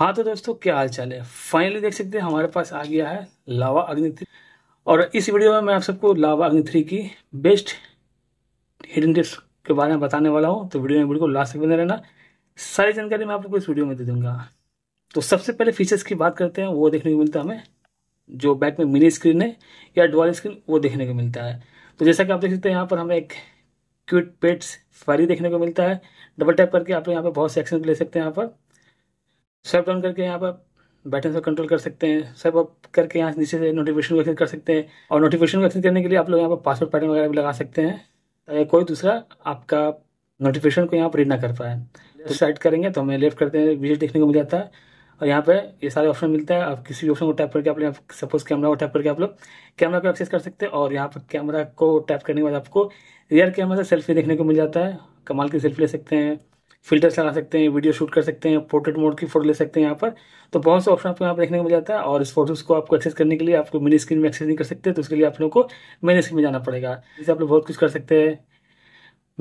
हाँ तो दोस्तों क्या हाल चाल है फाइनली देख सकते हैं हमारे पास आ गया है लावा अग्नि थ्री और इस वीडियो में मैं आप सबको लावा अग्नि थ्री की बेस्ट हिडन टिप्स के बारे में बताने वाला हूँ तो वीडियो में बिल्कुल लास्ट तक बने रहना सारी जानकारी मैं आपको इस वीडियो में दे दूँगा तो सबसे पहले फीचर्स की बात करते हैं वो देखने को मिलता है हमें जो बैक में मिनी स्क्रीन है या डुअल स्क्रीन वो देखने को मिलता है तो जैसा कि आप देख सकते हैं यहाँ पर हमें एक क्यूट पेट्स फायरी देखने को मिलता है डबल टैप करके आप यहाँ पर बहुत से एक्शन ले सकते हैं यहाँ पर स्वैप डाउन करके यहाँ पर बटन से कंट्रोल कर सकते हैं सब आप करके यहाँ नीचे से नोटिफिकेशन को एक्सेस कर सकते हैं और नोटिफिकेशन को एक्सेस करने के लिए आप लोग यहाँ पर पासवर्ड पैटर्न वगैरह भी लगा सकते हैं ताकि कोई दूसरा आपका नोटिफिकेशन को यहाँ पर रीड ना कर पाए लेफ्ट तो करेंगे तो हमें लेफ्ट करते हैं विजिट देखने को मिल जाता है और यहाँ पर ये सारे ऑप्शन मिलता है आप किसी भी ऑप्शन को टैप करके आप लोग सपोज कैमरा को टैप करके आप लोग कैमरा को एक्सेस कर सकते हैं और यहाँ पर कैमरा को टैप करने के बाद आपको रियर कैमरा से सेल्फी देखने को मिल जाता है कमाल की सेल्फी ले सकते हैं फिल्टर्स लगा सकते हैं वीडियो शूट कर सकते हैं पोर्ट्रेट मोड की फोटो ले सकते हैं यहाँ पर तो बहुत से ऑप्शन आपको यहाँ पर देखने को मिल जाता है और इस फोटोज को आपको एक्सेस करने के लिए आपको मिनी स्क्रीन में एक्सेस नहीं कर सकते तो उसके लिए आप लोगों को मेन स्क्रीन में जाना पड़ेगा जिससे आप लोग बहुत कुछ कर सकते हैं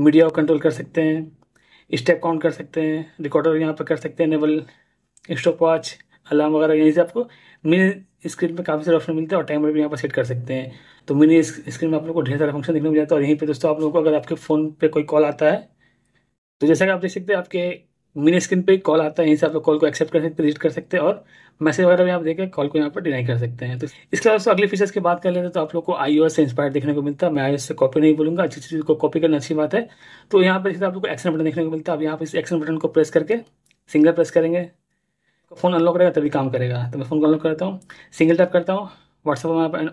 मीडिया को कंट्रोल कर सकते हैं स्टेप काउंट कर सकते हैं रिकॉर्डर यहाँ पर कर सकते हैं नेबल स्टॉप वॉच अलार्म वगैरह यहीं से आपको मिनी स्क्रीन में काफ़ी सारे ऑप्शन मिलते हैं और टाइमर भी यहाँ पर सेट कर सकते हैं तो मिनी स्क्रीन में आप लोग को ढेर सारा फंक्शन देखने को मिल जाता है और यहीं पर दोस्तों आप लोगों को अगर आपके फ़ोन पर कोई कॉल आता है तो जैसा कि आप देख सकते हैं आपके मिनी स्क्रीन पे कॉल आता है यहीं से आप कॉल को एक्सेप्ट कर सकते हैं रिजिट कर सकते हैं और मैसेज वगैरह भी आप देखें कॉल को यहाँ पर डिनाई कर सकते हैं तो इसके अलावा अगले फीचर्स की बात कर लेते हैं तो आप लोग को आई से इंस्पायर देखने को मिलता है मैं आई से कॉपी नहीं बोलूँगा अच्छी चीज़ को कॉपी करना अच्छी बात है तो यहाँ पर आप लोग को एक्शन बटन देखने को मिलता है आप यहाँ पर इस एक्शन बटन को प्रेस करके सिंगल प्रेस करेंगे फ़ोन अनलॉक रहेगा तभी काम करेगा तो मैं फ़ोन को अनलॉक करता हूँ सिंगल टैप करता हूँ व्हाट्सअप पर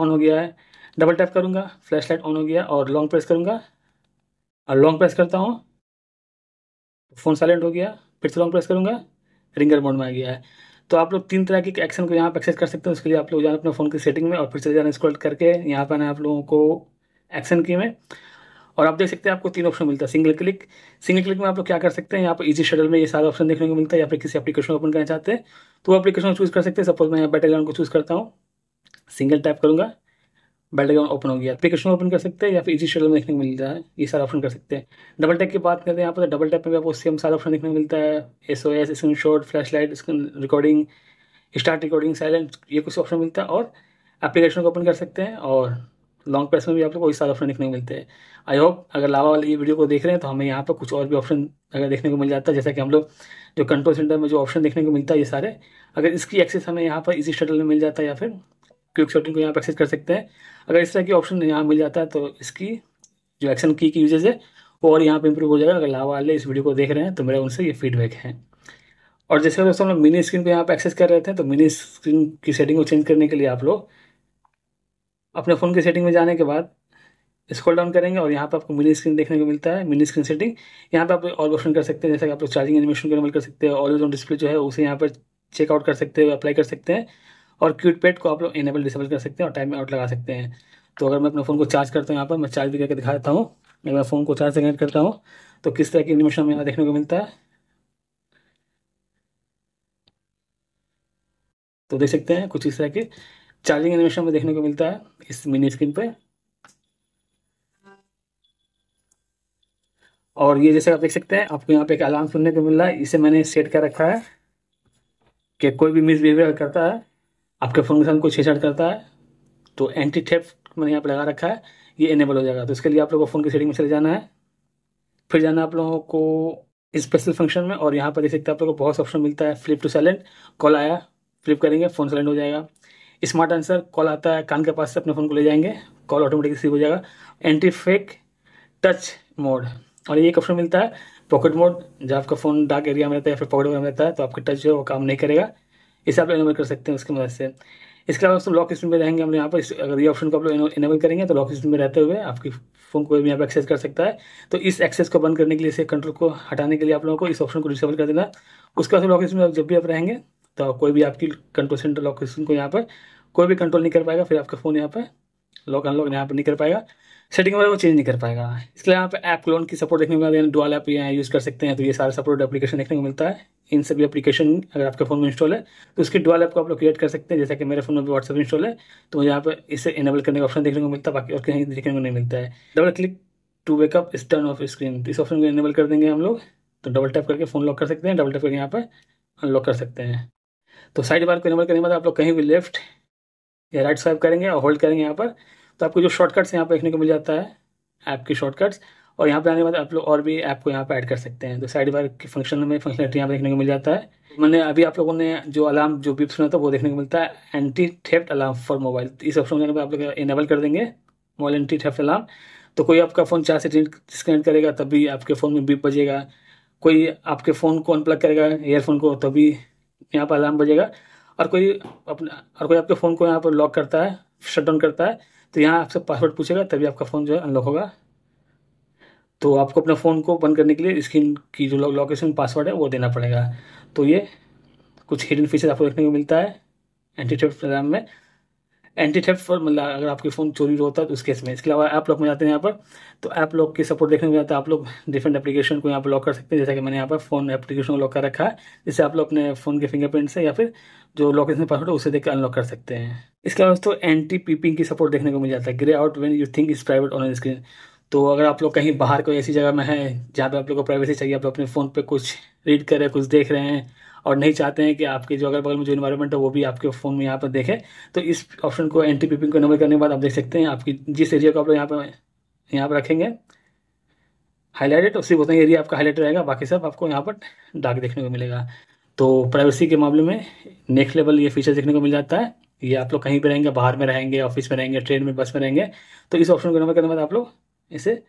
ऑन हो गया है डबल टैप करूँगा फ्लैश लाइट ऑन हो गया और लॉन्ग प्रेस करूँगा और लॉन्ग प्रेस करता हूँ फ़ोन साइलेंट हो गया फिर से लॉन्ग प्रेस करूँगा रिंगर मोड में आ गया है तो आप लोग तीन तरह के एक्शन को यहाँ पर एक्सेस कर सकते हैं उसके लिए आप लोग जाना अपने फ़ोन की सेटिंग में और फिर से जाना स्क्रॉल करके यहाँ पर ना आप लोगों को एक्शन की में और आप देख सकते हैं आपको तीन ऑप्शन मिलता है सिंगल क्लिक सिंगल क्लिक में आप लोग क्या कर सकते हैं यहाँ पर इजी शेडल में ये सारा ऑप्शन देखने को मिलता है या फिर किसी एप्लीकेशन ओपन करना चाहते हैं तो वो एप्लीकेशन चूज़ कर सकते हैं सपोज मैं यहाँ ग्राउंड को चूज़ करता हूँ सिंगल टाइप करूँगा बैटल ग्राउंड ओपन हो गया एप्लीकेशन ओपन कर सकते हैं या फिर इजी शेड्यूल में तो देखने को मिलता है ये सारा ऑप्शन कर सकते हैं डबल टैप की बात करते हैं यहाँ पर डबल टैप में भी आपको सेम सारा ऑप्शन देखने को मिलता है S O S screenshot flashlight screen recording start recording silent ये कुछ ऑप्शन मिलता है और एप्लीकेशन को ओपन कर सकते हैं और लॉन्ग प्रेस में भी आपको कोई सारे ऑप्शन देखने को मिलते हैं आई होप अगर लावा वाले ये वीडियो को देख रहे हैं तो हमें यहाँ पर कुछ और भी ऑप्शन अगर देखने को मिल जाता है जैसा कि हम लोग जो कंट्रोल सेंटर में जो ऑप्शन देखने को मिलता है ये सारे अगर इसकी एक्सेस हमें यहाँ पर इसी शटल में मिल जाता है या फिर क्विक शॉर्टिंग को यहाँ पर एक्सेस कर सकते हैं अगर इस तरह की ऑप्शन यहाँ मिल जाता है तो इसकी जो एक्शन की की यूजेज है वो और यहाँ पर इंप्रूव हो जाएगा अगर लावा वाले इस वीडियो को देख रहे हैं तो मेरा उनसे ये फीडबैक है और जैसे दोस्तों हम लोग मिनी स्क्रीन को यहाँ पर एक्सेस कर रहे थे तो मिनी स्क्रीन की सेटिंग को चेंज करने के लिए आप लोग अपने फ़ोन की सेटिंग में जाने के बाद स्क्रॉल डाउन करेंगे और यहाँ पर आपको मिनी स्क्रीन देखने को मिलता है मिनी स्क्रीन सेटिंग यहाँ पर आप और ऑप्शन कर सकते हैं जैसे कि आप लोग चार्जिंग एनिमेशन को नॉर्मल कर सकते हैं ऑलवेज ऑन डिस्प्ले जो है उसे यहाँ पर चेकआउट कर सकते हैं अप्लाई कर सकते हैं और क्यूटपैड को आप लोग इनेबल डिसेबल कर सकते हैं और टाइम आउट लगा सकते हैं तो अगर मैं अपने फ़ोन को चार्ज करता हूँ यहाँ पर मैं चार्ज भी करके दिखा देता हूँ अगर मैं फ़ोन को चार्ज से कनेक्ट करता हूँ तो किस तरह की एनिमेशन हमें यहाँ देखने को मिलता है तो देख सकते हैं कुछ इस तरह के चार्जिंग एनिमेशन में देखने को मिलता है इस मिनी स्क्रीन पर और ये जैसे आप देख सकते हैं आपको यहाँ पे एक अलार्म सुनने को मिल रहा है इसे मैंने सेट कर रखा है कि कोई भी मिसबिहेवियर करता है आपके फंक्शन को छेड़छाड़ करता है तो एंटी थेफ्ट मैंने यहाँ पर लगा रखा है ये इनेबल हो जाएगा तो इसके लिए आप लोगों को फ़ोन की सेटिंग में चले जाना है फिर जाना आप लोगों को स्पेशल फंक्शन में और यहाँ पर देख सकते हैं आप लोगों को बहुत ऑप्शन मिलता है फ्लिप टू साइलेंट कॉल आया फ्लिप करेंगे फ़ोन साइलेंट हो जाएगा स्मार्ट आंसर कॉल आता है कान के पास से अपने फ़ोन को ले जाएंगे कॉल ऑटोमेटिक रिसीव हो जाएगा एंटी फेक टच मोड और ये एक ऑप्शन मिलता है पॉकेट मोड जब आपका फ़ोन डार्क एरिया में रहता है या फिर पॉकेट में रहता है तो आपका टच जो है वो काम नहीं करेगा इसे आप इनेबल कर सकते हैं उसकी मदद से इसके अलावा दोस्तों लॉक स्क्रीन में रहेंगे हम यहाँ पर अगर ये ऑप्शन को आप लोग इनेबल करेंगे तो लॉक स्क्रीन में रहते हुए आपकी फ़ोन को भी यहाँ पर एक्सेस कर सकता है तो इस एक्सेस को बंद करने के लिए इसे कंट्रोल को हटाने के लिए आप लोगों को इस ऑप्शन को डिसेबल कर देना उसके बाद लॉक स्क्रीन में जब भी आप रहेंगे तो कोई भी आपकी कंट्रोल सेंटर लॉक स्क्रीन को यहाँ पर कोई भी कंट्रोल नहीं कर पाएगा फिर आपका फ़ोन यहाँ पर लॉक अनलॉक यहाँ पर नहीं कर पाएगा सेटिंग वगैरह वो चेंज नहीं कर पाएगा इसके लिए यहाँ पर ऐप क्लोन की सपोर्ट देखने को मिलता है डुअल ऐप यहाँ यूज़ कर सकते हैं तो ये सारा सपोर्ट एप्लीकेशन देखने को मिलता है इन सभी एप्लीकेशन अगर आपके फ़ोन में इंस्टॉल है तो उसके डुअल ऐप को आप लोग क्रिएट कर सकते हैं जैसा कि मेरे फ़ोन में व्हाट्सअप इंस्टॉल है तो मुझे यहाँ पर इसे इनेबल करने का ऑप्शन देखने को मिलता है बाकी और कहीं देखने को नहीं मिलता है डबल क्लिक टू वेकअप इस टर्न ऑफ स्क्रीन इस ऑप्शन को इनेबल कर देंगे हम लोग तो डबल टैप करके फ़ोन लॉक कर सकते हैं डबल टैप करके यहाँ पर अनलॉक कर सकते हैं तो साइड बार को इनेबल करने के बाद आप लोग कहीं भी लेफ्ट या राइट स्वाइप करेंगे और होल्ड करेंगे यहाँ पर तो आपको जो शॉर्टकट्स यहाँ पर देखने को मिल जाता है ऐप की शॉर्टकट्स और यहाँ पे आने के बाद आप लोग और भी ऐप को यहाँ पे ऐड कर सकते हैं तो साइड बार के फंक्शन में फंक्शनलिटी यहाँ पे देखने को मिल जाता है मैंने अभी आप लोगों ने जो अलार्म जो बीप सुना था वो देखने को मिलता है anti theft alarm for mobile इस ऑप्शन में जाने पर आप लोग इनेबल कर देंगे मोबाइल एंटी थेफ्ट अलार्म तो कोई आपका फ़ोन चार से डिस्कनेक्ट करेगा तभी आपके फ़ोन में बीप बजेगा कोई आपके फ़ोन को अनप्लग करेगा एयरफोन को तभी यहाँ पर अलार्म बजेगा और कोई अपना और कोई आपके फ़ोन को यहाँ पर लॉक करता है शट डाउन करता है तो यहाँ आपसे पासवर्ड पूछेगा तभी आपका फ़ोन जो है अनलॉक होगा तो आपको अपना फ़ोन को बंद करने के लिए स्क्रीन की जो लोकेशन पासवर्ड है वो देना पड़ेगा तो ये कुछ हिडन फीचर आपको देखने को मिलता है एंटी थेफ्ट प्रोग्राम में एंटी थेफ्ट पर मतलब अगर आपके फ़ोन चोरी होता है तो उस केस में इसके अलावा ऐप लॉक में जाते हैं यहाँ पर तो ऐप लॉक की सपोर्ट देखने को मिलता है आप लोग डिफरेंट एप्लीकेशन को यहाँ पर लॉक कर सकते हैं जैसा कि मैंने यहाँ पर फ़ोन एप्लीकेशन को लॉक कर रखा है जिससे आप लोग अपने फ़ोन के फिंगरप्रिंट से या फिर जो लोकेशन पासवर्ड है उसे देख अनलॉक कर सकते हैं इसके अलावा दोस्तों एंटी पीपिंग की सपोर्ट देखने को मिल जाता है grey out when you think is private on screen तो अगर आप लोग कहीं बाहर कोई ऐसी जगह में है जहाँ पे आप लोग को प्राइवेसी चाहिए आप लोग अपने फ़ोन पे कुछ रीड कर रहे हैं कुछ देख रहे हैं और नहीं चाहते हैं कि आपके जो अगल बगल में जो इन्वायरमेंट है वो भी आपके फ़ोन में यहाँ पर देखें तो इस ऑप्शन को एंटी टी को नंबर करने के बाद आप देख सकते हैं आपकी जिस एरिया को आप लोग यहाँ पर यहाँ पर रखेंगे हाईलाइटेड उसी सिर्फ एरिया आपका हाईलाइट रहेगा बाकी सब आपको यहाँ पर डार्क देखने को मिलेगा तो प्राइवेसी के मामले में नेक्स्ट लेवल ये फीचर देखने को मिल जाता है ये आप लोग कहीं पर रहेंगे बाहर में रहेंगे ऑफिस में रहेंगे ट्रेन में बस में रहेंगे तो इस ऑप्शन को नंबर करने के बाद आप लोग इसे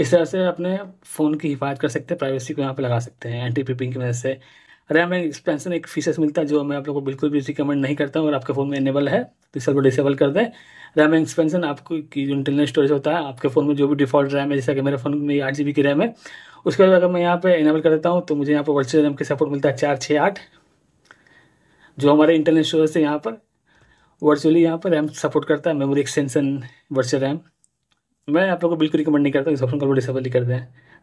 इस तरह से अपने फ़ोन की हिफाजत कर सकते हैं प्राइवेसी को यहाँ पर लगा सकते हैं एंटी पिपिंग की मदद से रैम में एक्सपेंसन एक फीचर्स मिलता है जो मैं आप लोग को बिल्कुल भी रिकमेंड नहीं करता हूँ अगर आपके फ़ोन में इनेबल है तो इसको डिसेबल कर दें रैम एक्सपेंसन आपको की जो इंटरनल स्टोरेज होता है आपके फ़ोन में जो भी डिफॉल्ट रैम है जैसा कि मेरे फ़ोन में आठ जी की रैम है उसके बाद अगर मैं यहाँ पर इनेबल कर देता हूँ तो मुझे यहाँ पर वर्चुअल रैम का सपोर्ट मिलता है चार छः आठ जो हमारे इंटरनल स्टोरेज है यहाँ पर वर्चुअली यहाँ पर रैम सपोर्ट करता है मेमोरी एक्सटेंसन वर्चुअल रैम मैं आप लोग को बिल्कुल रिकमेंड नहीं करता इस ऑप्शन को डिसेबल ही कर दें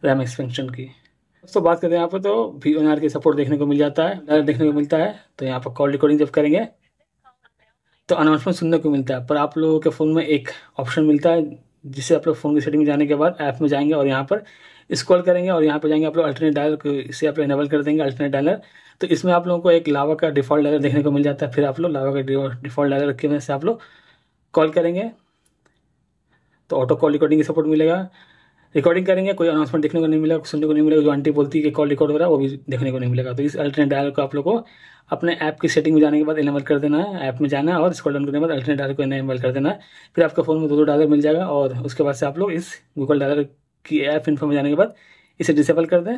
रैम एक्सपेंशन की दोस्तों बात करते हैं यहाँ पर तो वी एन आर के सपोर्ट देखने को मिल जाता है देखने को मिलता है तो यहाँ पर कॉल रिकॉर्डिंग जब करेंगे तो अनाउंसमेंट सुनने को मिलता है पर आप लोगों के फ़ोन में एक ऑप्शन मिलता है जिससे आप लोग फ़ोन की सेटिंग में जाने के बाद ऐप में जाएंगे और यहाँ पर स्कॉल करेंगे और यहाँ पर जाएंगे आप लोग अल्टरनेट डायलर इसे आप इनेबल कर देंगे अल्टरनेट डायलर तो इसमें आप लोगों को एक लावा का डिफ़ॉल्ट डायलर देखने को मिल जाता है फिर आप लोग लावा का डिफ़ॉल्ट डायलर के वजह से आप लोग कॉल करेंगे तो ऑटो कॉल रिकॉर्डिंग की सपोर्ट मिलेगा रिकॉर्डिंग करेंगे कोई अनाउंसमेंट देखने को नहीं मिलेगा सुनने को नहीं मिलेगा जो आंटी बोलती है कि कॉल रिकॉर्ड हो रहा है वो भी देखने को नहीं मिलेगा तो इस अल्टरनेट डायल को आप लोग को अपने ऐप की सेटिंग में जाने के बाद इनेबल कर देना है ऐप में जाना है और इसको डाउन करने के बाद अल्टरनेट डायल को इनेबल कर देना है फिर आपके फ़ोन में दो दो डायलर मिल जाएगा और उसके बाद से आप लोग इस गूगल डायलर की ऐप इन्फॉर्म में जाने के बाद इसे डिसेबल कर दें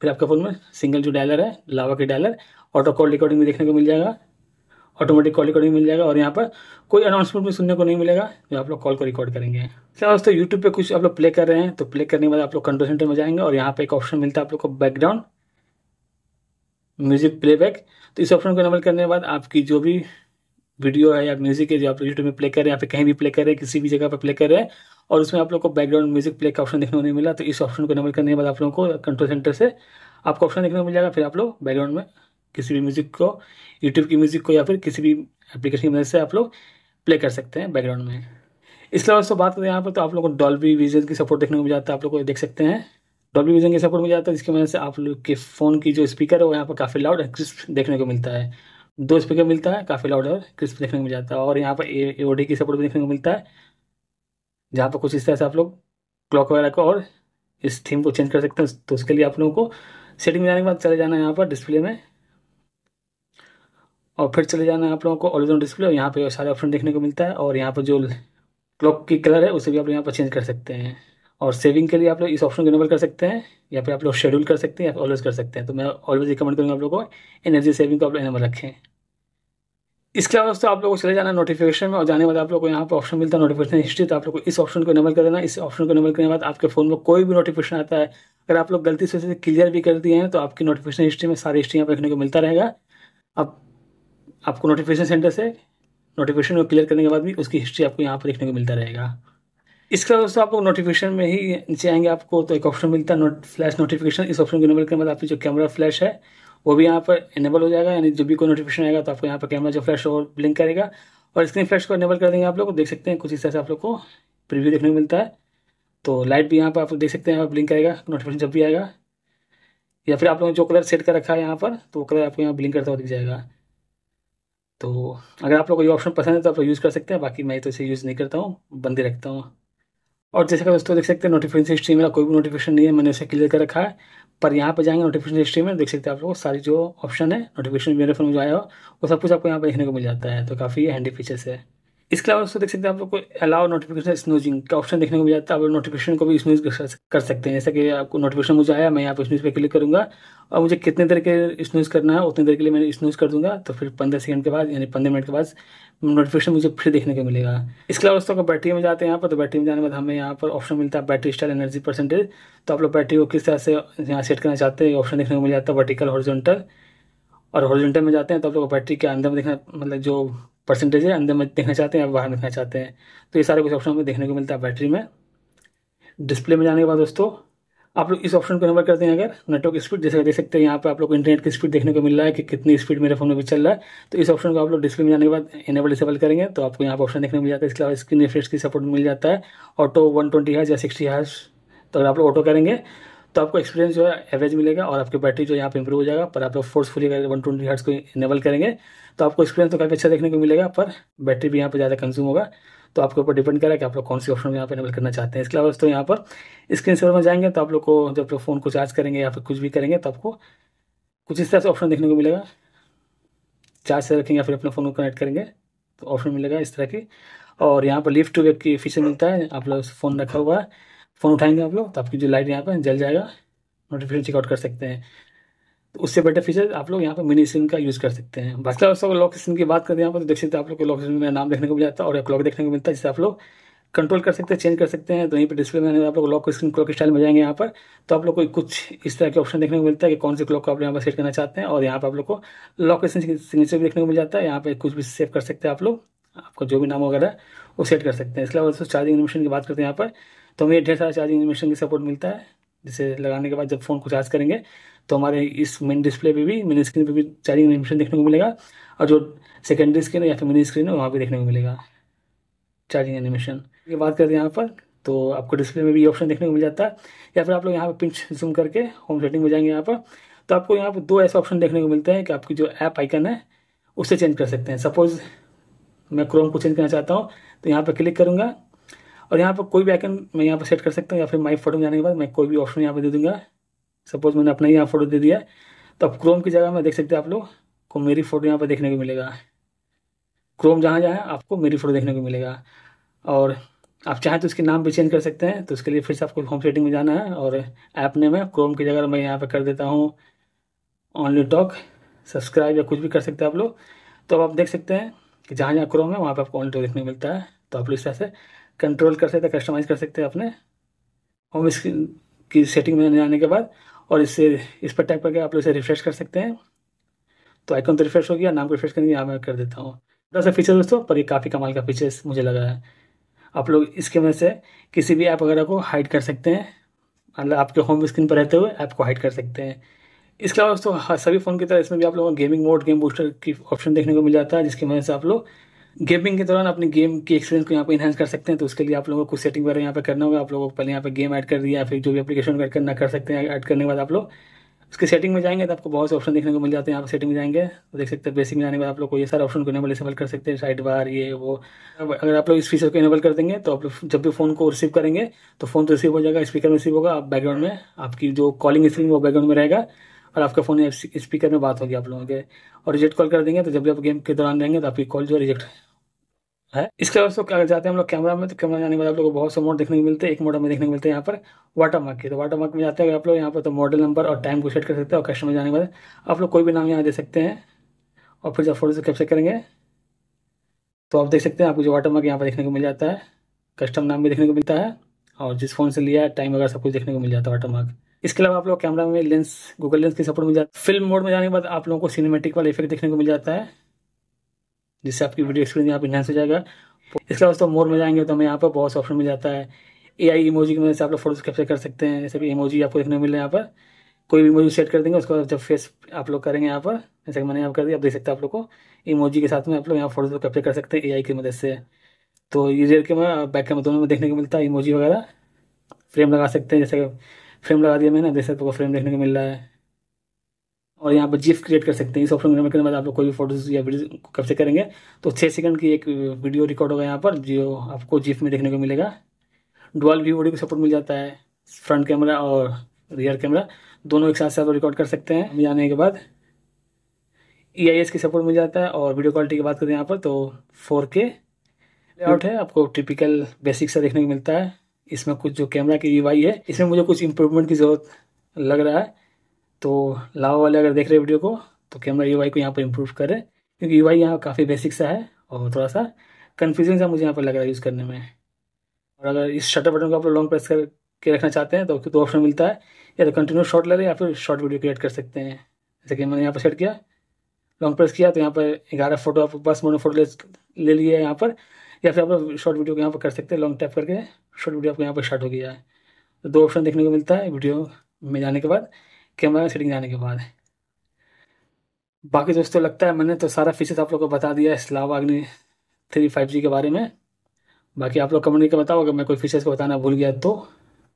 फिर आपके फ़ोन में सिंगल जो डायलर है लावा के डायलर ऑटो कॉल रिकॉर्डिंग भी देखने को मिल जाएगा ऑटोमेटिक कॉल रिकॉर्डिंग मिल जाएगा और यहाँ पर कोई अनाउंसमेंट भी सुनने को नहीं मिलेगा जो आप लोग कॉल को रिकॉर्ड करेंगे चलो दोस्तों यूट्यूब पे कुछ आप लोग प्ले कर रहे हैं तो प्ले करने के बाद आप लोग कंट्रोल सेंटर में जाएंगे और यहाँ पे एक ऑप्शन मिलता है आप लोग को बैकग्राउंड म्यूजिक प्लेबैक तो इस ऑप्शन को नमल करने के बाद आपकी जो भी वीडियो है या म्यूजिक है जो आप यूट्यूब में प्ले कर रहे हैं या कहीं भी प्ले कर रहे हैं किसी भी जगह पर प्ले कर रहे हैं और उसमें आप लोग को बैकग्राउंड म्यूजिक प्ले का ऑप्शन देखने को नहीं मिला तो इस ऑप्शन को नमल करने के बाद आप लोगों को कंट्रोल सेंटर से आपको ऑप्शन देखने को मिल जाएगा फिर आप लोग बैकग्राउंड में किसी भी म्यूज़िक को यूट्यूब की म्यूज़िक को या फिर किसी भी एप्लीकेशन की मदद से आप लोग प्ले कर सकते हैं बैकग्राउंड में इसके अलावा बात करें यहाँ पर तो आप लोग को डॉल्बी विजन की सपोर्ट देखने को मिल जाता है आप लोग को देख सकते हैं डॉल्बी विजन की सपोर्ट मिल जाता है जिसकी वजह से आप लोग के फ़ोन की जो स्पीकर है वो यहाँ पर काफ़ी लाउड एंड क्रिस्प देखने को मिलता है दो स्पीकर मिलता है काफ़ी लाउड और क्रिस्प देखने को मिल जाता है और यहाँ पर ए ओडी की सपोर्ट भी देखने को मिलता है जहाँ पर कुछ इस तरह से आप लोग क्लॉक वगैरह को और इस थीम को चेंज कर सकते हैं तो उसके लिए आप लोगों को सेटिंग में जाने के बाद चले जाना है यहाँ पर डिस्प्ले में और फिर चले जाना है आप लोगों को ऑलिजन डिस्प्ले और यहाँ पे सारे ऑप्शन देखने को मिलता है और यहाँ पर जो क्लॉक की कलर है उसे भी आप लोग यहाँ पर चेंज कर सकते हैं और सेविंग के लिए आप लोग इस ऑप्शन को इनेबल कर सकते हैं या फिर आप लोग शेड्यूल कर सकते हैं या ऑलवेज कर सकते हैं तो मैं ऑलवेज रिकमेंड करूँगा आप लोगों को एनर्जी सेविंग को आप लोग इनेबल रखें इसके अलावा दोस्तों आप लोगों को चले जाना नोटिफिकेशन में और जाने बाद आप लोगों को यहाँ पर ऑप्शन मिलता है नोटिफिकेशन हिस्ट्री तो आप लोग को इस ऑप्शन को इनेबल कर देना इस ऑप्शन को इनेबल करने के बाद आपके फ़ोन में कोई भी नोटिफिकेशन आता है अगर आप लोग गलती से क्लियर भी कर दिए हैं तो आपकी नोटिफिकेशन हिस्ट्री में सारी हिस्ट्री यहाँ पर देखने को मिलता रहेगा आप आपको नोटिफिकेशन सेंटर से नोटिफिकेशन को क्लियर करने के बाद भी उसकी हिस्ट्री आपको यहाँ पर देखने को मिलता रहेगा इसके अलावा दोस्तों आप लोग नोटिफिकेशन में ही नीचे आएंगे आपको तो एक ऑप्शन मिलता है नोट फ्लैश नोटिफिकेशन इस ऑप्शन को इनेबल करने के बाद आपकी जो कैमरा फ्लैश है वो भी यहाँ पर इनेबल हो जाएगा यानी जब भी कोई नोटिफिकेशन आएगा तो आपको यहाँ पर कैमरा जो फ्लैश और ब्लिंक करेगा और स्क्रीन फ्लैश को इनेबल कर देंगे आप लोग देख सकते हैं कुछ इस तरह से आप लोग को प्रिव्यू देखने को मिलता है तो लाइट भी यहाँ पर आप देख सकते हैं ब्लिंक करेगा नोटिफिकेशन जब भी आएगा या फिर आप लोगों ने जो कलर सेट कर रखा है यहाँ पर तो वो कलर आपको यहाँ ब्लिंक करता हुआ दिख जाएगा तो अगर आप लोग को ये ऑप्शन पसंद है तो आप लोग यूज़ कर सकते हैं बाकी मैं तो इसे यूज़ नहीं करता हूँ बंदी रखता हूँ और जैसे कि दोस्तों देख सकते हैं नोटिफिकेशन हिस्ट्री मेरा कोई भी नोटिफिकेशन नहीं है मैंने उसे क्लियर कर रखा है पर यहाँ पर जाएंगे नोटिफिकेशन हिस्ट्री में देख सकते हैं आप लोग सारी जो ऑप्शन है नोटिफिकेशन मेरे फोन में जो आया हो वो सब कुछ आपको यहाँ पर देखने को मिल जाता है तो काफ़ी हैंडी फीचर्स है इसके अलावा दोस्तों देख सकते हैं आप लोग को अलाउ नोटिफिकेशन स्नूजिंग का ऑप्शन देखने को मिल जाता है आप नोटिफिकेशन को भी स्नूज कर सकते हैं जैसा कि आपको नोटिफिकेशन मुझे आया मैं यहाँ पर स्नूज पर क्लिक करूँगा और मुझे कितने देर के स्नूज करना है उतनी देर के लिए मैं स्नूज कर दूंगा तो फिर पंद्रह सेकंड के बाद यानी पंद्रह मिनट के बाद नोटिफिकेशन मुझे फिर देखने को मिलेगा इसके अलावा दोस्तों अगर बैटरी में जाते हैं यहाँ पर तो बैटरी में जाने के बाद हमें यहाँ पर ऑप्शन मिलता है बैटरी स्टाइल एनर्जी परसेंटेज तो आप लोग बैटरी को किस तरह से यहाँ सेट करना चाहते हैं ऑप्शन देखने को मिल जाता है वर्टिकल हॉर्जोंटल और हॉर्जेंटल में जाते हैं तो आप लोग बैटरी के अंदर में देखना मतलब जो परसेंटेज है अंदर में देखना चाहते हैं आप बाहर देखना चाहते हैं तो ये सारे कुछ ऑप्शन हमें देखने को मिलता है बैटरी में डिस्प्ले में जाने के बाद दोस्तों आप लोग इस ऑप्शन को नंबर करते हैं अगर नेटवर्क स्पीड जैसे देख सकते हैं यहाँ पे आप लोग को इंटरनेट की स्पीड देखने को मिल रहा है कि कितनी स्पीड मेरे फोन में भी चल रहा है तो इस ऑप्शन को आप लोग डिस्प्ले में जाने के बाद इनेबल डिसेबल करेंगे तो आपको यहाँ पर ऑप्शन देखने को मिल जाता है इसके अलावा स्क्रीन रिफ्रेश की सपोर्ट मिल जाता है ऑटो वन ट्वेंटी या सिक्सटी है तो अगर आप लोग ऑटो करेंगे तो आपको एक्सपीरियंस जो है एवरेज मिलेगा और आपकी बैटरी जो यहाँ पे इंप्रूव हो जाएगा पर आप लोग फोर्सफुली अगर वन ट्वेंटी हर्ट्स को इनेबल करेंगे तो आपको एक्सपीरियंस तो काफ़ी अच्छा देखने को मिलेगा पर बैटरी भी यहाँ पर ज़्यादा कंज्यूम होगा तो आपके ऊपर डिपेंड करेगा कि आप लोग कौन सी ऑप्शन में यहाँ पर इनेबल करना चाहते हैं इसके अलावा दोस्तों यहाँ पर स्क्रीन सेवर में जाएंगे तो आप लोग को जब लोग फ़ोन को चार्ज करेंगे या फिर कुछ भी करेंगे तो आपको कुछ इस तरह से ऑप्शन देखने को मिलेगा चार्ज से रखेंगे या फिर अपने फ़ोन को कनेक्ट करेंगे तो ऑप्शन मिलेगा इस तरह की और यहाँ पर लिफ्ट टू वेब की फीचर मिलता है आप लोग फ़ोन रखा हुआ है फ़ोन उठाएंगे आप लोग तो आपकी जो लाइट यहाँ पर जल जाएगा नोटिफिकेशन चेकआउट कर सकते हैं तो उससे बेटर फीचर आप लोग यहाँ पर मिनी स्क्रीन का यूज़ कर सकते हैं बाकी दोस्तों लॉक स्क्रीन की बात करें यहाँ पर तो देख सकते हैं आप लोग को लॉक स्क्रीन में नाम देखने को मिल जाता है और लॉक देखने को मिलता है जिससे आप लोग कंट्रोल कर सकते हैं चेंज कर सकते हैं तो यहीं पर डिस्प्ले में आप लोग लॉक स्क्रीन क्लॉक स्टाइल में जाएंगे यहाँ पर तो आप लोग को कुछ इस तरह के ऑप्शन देखने को मिलता है कि कौन से क्लॉक को आप यहाँ पर सेट करना चाहते हैं और यहाँ पर आप लोग को लॉक स्क्रीन सिग्नेचर भी देखने को मिल जाता है यहाँ पर कुछ भी सेव कर सकते हैं आप लोग आपका जो भी नाम वगैरह वो सेट कर सकते हैं इसके अलावा दोस्तों चार्जिंग इनमेशन की बात करते हैं यहाँ पर तो हमें ढेर सारा चार्जिंग एनिमेशन की सपोर्ट मिलता है जिसे लगाने के बाद जब फ़ोन को चार्ज करेंगे तो हमारे इस मेन डिस्प्ले पे भी मेन स्क्रीन पे भी चार्जिंग एनिमेशन देखने को मिलेगा और जो सेकेंडरी स्क्रीन है या फिर मिनी स्क्रीन है वहाँ भी देखने को मिलेगा चार्जिंग एनिमेशन ये बात करते हैं यहाँ पर तो आपको डिस्प्ले में भी ऑप्शन देखने को मिल जाता है या फिर आप लोग यहाँ पर पिंच जूम करके होम सेटिंग में जाएंगे यहाँ पर तो आपको यहाँ पर दो ऐसे ऑप्शन देखने को मिलते हैं कि आपकी जो ऐप आइकन है उसे चेंज कर सकते हैं सपोज़ मैं क्रोम को चेंज करना चाहता हूँ तो यहाँ पर क्लिक करूँगा और यहाँ पर कोई भी आइकन मैं यहाँ पर सेट कर सकता हूँ या फिर माई फोटो में जाने के बाद मैं कोई भी ऑप्शन यहाँ पर दे दूँगा सपोज मैंने अपना ही यहाँ फोटो दे दिया है तो अब क्रोम की जगह में देख सकते हैं आप लोग को मेरी फ़ोटो यहाँ पर देखने को मिलेगा क्रोम जहाँ जहाँ आपको मेरी फ़ोटो देखने को मिलेगा और आप चाहें तो उसके नाम भी चेंज कर सकते हैं तो उसके लिए फिर से आपको होम सेटिंग में जाना है और ऐप ने में क्रोम की जगह मैं यहाँ पर कर देता हूँ ऑनली टॉक सब्सक्राइब या कुछ भी कर सकते हैं आप लोग तो अब आप देख सकते हैं कि जहाँ जहाँ क्रोम है वहाँ पर आपको ऑनली टॉक देखने को मिलता है तो आप लोग इस तरह से कंट्रोल कर सकते हैं कस्टमाइज़ कर सकते हैं अपने होम स्क्रीन की सेटिंग में आने के बाद और इससे इस पर टैप करके आप लोग इसे रिफ्रेश कर सकते हैं तो आइकॉन तो रिफ्रेश हो गया नाम को रिफ्रेश करने यहाँ मैं कर देता हूँ छोटा सा फीचर दोस्तों पर ये काफ़ी कमाल का फीचर मुझे लगा है आप लोग इसके वजह से किसी भी ऐप वगैरह को हाइड कर सकते हैं मतलब आपके होम स्क्रीन पर रहते हुए ऐप को हाइड कर सकते हैं इसके अलावा दोस्तों हाँ, सभी फ़ोन की तरह इसमें भी आप लोगों को गेमिंग मोड गेम बूस्टर की ऑप्शन देखने को मिल जाता है जिसकी वजह से आप लोग गेमिंग के दौरान अपने गेम की एक्सपीरियंस को यहाँ पे इनहेंस कर सकते हैं तो उसके लिए आप लोगों को कुछ सेटिंग वगैरह यहाँ पे करना होगा आप लोगों को पहले यहाँ पे गेम ऐड कर दिया फिर जो भी एप्लीकेशन ऐड करना कर सकते हैं ऐड करने के बाद आप लोग उसके सेटिंग में जाएंगे तो आपको बहुत से ऑप्शन देखने को मिल जाते हैं यहाँ पर सेटिंग में जाएंगे तो देख सकते हैं बेसिक में जाने के बाद आप लोग को ये सारे ऑप्शन को इनेबल इसेबल कर सकते हैं साइड बार ये वो अगर आप लोग इस फीचर को इनेबल कर देंगे तो आप लोग जब भी फ़ोन को रिसीव करेंगे तो फ़ोन तो रिसीव हो जाएगा स्पीकर में रिसीव होगा आप बैकग्राउंड में आपकी जो कॉलिंग स्क्रीन वो बैकग्राउंड में रहेगा और आपका फ़ोन स्पीकर में बात होगी आप लोगों के और रिजेक्ट कॉल कर देंगे तो जब भी आप गेम के दौरान रहेंगे तो आपकी कॉल जो रिजेक्ट है इसके अलावा क्या जाते हैं हम लोग कैमरा में तो कैमरा जाने के बाद आप लोगों को बहुत से मोड देखने को मिलते हैं एक मोड हमें देखने को मिलते हैं यहाँ पर वाटर मार्क की तो वाटर मार्क में जाते हैं आप लोग यहाँ पर तो मॉडल नंबर और टाइम को सेट कर सकते हैं और कस्टमर जाने के बाद आप लोग कोई भी नाम यहाँ दे सकते हैं और फिर जब फोटो से कैप्चर करेंगे तो आप देख सकते हैं आपको जो वाटर मार्क यहाँ पर देखने को मिल जाता है कस्टम नाम भी देखने को मिलता है और जिस फ़ोन से लिया है टाइम वगैरह सब कुछ देखने को मिल जाता है वाटर मार्क इसके अलावा आप लोग कैमरा में लेंस गूगल लेंस की सपोर्ट मिल जाता है फिल्म मोड में जाने के बाद आप लोगों को सिनेमेटिक वाला इफेक्ट देखने को मिल जाता है जिससे आपकी वीडियो एक्सपीरियंस यहाँ पर इन्हेंस हो जाएगा इसके अलावा दोस्तों मोर में जाएंगे तो हमें यहाँ पर बहुत ऑप्शन मिल जाता है ए आई इमोजी की मदद से आप लोग फोटोज कैप्चर कर सकते हैं जैसे भी इमोजी आपको देखने को मिल रहा है यहाँ पर कोई भी इमोजी सेट कर देंगे उसके बाद जब फेस आप लोग करेंगे यहाँ पर जैसे कि मैंने यहाँ कर दिया आप देख सकते हैं आप लोग को इमोजी के साथ में आप लोग यहाँ फोटोज कैप्चर कर सकते हैं ए की मदद से तो ये के कैमरा बैक कैमरा दोनों में देखने को मिलता है इमोजी वगैरह फ्रेम लगा सकते हैं जैसे फ्रेम लगा दिया मैंने देख सकते फ्रेम देखने को मिल रहा है और यहाँ पर जीफ क्रिएट कर सकते हैं इस ऑप्शन में करने बाद आप लोग कोई भी फोटोज या वीडियो कब से करेंगे तो छः सेकंड की एक वीडियो रिकॉर्ड होगा यहाँ पर जो आपको जीफ में देखने को मिलेगा डुअल व्यू ऑडियो का सपोर्ट मिल जाता है फ्रंट कैमरा और रियर कैमरा दोनों एक साथ साथ रिकॉर्ड कर सकते हैं जाने के बाद ई आई एस की सपोर्ट मिल जाता है और वीडियो क्वालिटी की बात करें यहाँ पर तो फोर के लेआउट है आपको टिपिकल बेसिक सा देखने को मिलता है इसमें कुछ जो कैमरा की रिवाई है इसमें मुझे कुछ इम्प्रूवमेंट की ज़रूरत लग रहा है तो लावा वाले अगर देख रहे वीडियो को तो कैमरा यू को यहाँ पर इम्प्रूव करें क्योंकि यू आई यहाँ काफ़ी बेसिक सा है और थोड़ा सा कन्फ्यूजन सा मुझे यहाँ पर लग रहा है यूज़ करने में और अगर इस शटर बटन को आप लॉन्ग प्रेस करके रखना चाहते हैं तो दो ऑप्शन मिलता है या तो कंटिन्यू शॉट ले रहे या फिर शॉर्ट वीडियो क्रिएट कर सकते हैं जैसे कि मैंने यहाँ पर सेट किया लॉन्ग प्रेस किया तो यहाँ पर ग्यारह फोटो आप बस मोनो फोटो ले लिए यहाँ पर या फिर आप शॉर्ट वीडियो को यहाँ पर कर सकते हैं लॉन्ग टैप करके शॉर्ट वीडियो आपको यहाँ पर शॉर्ट हो गया है तो दो ऑप्शन देखने को मिलता है वीडियो में जाने के बाद कैमरा में सेटिंग जाने के बाद बाकी दोस्तों लगता है मैंने तो सारा फीचर्स आप लोग को बता दिया है स्लावा अग्नि थ्री फाइव जी के बारे में बाकी आप लोग कमेंट करके बताओ अगर मैं कोई फीचर्स को बताना भूल गया तो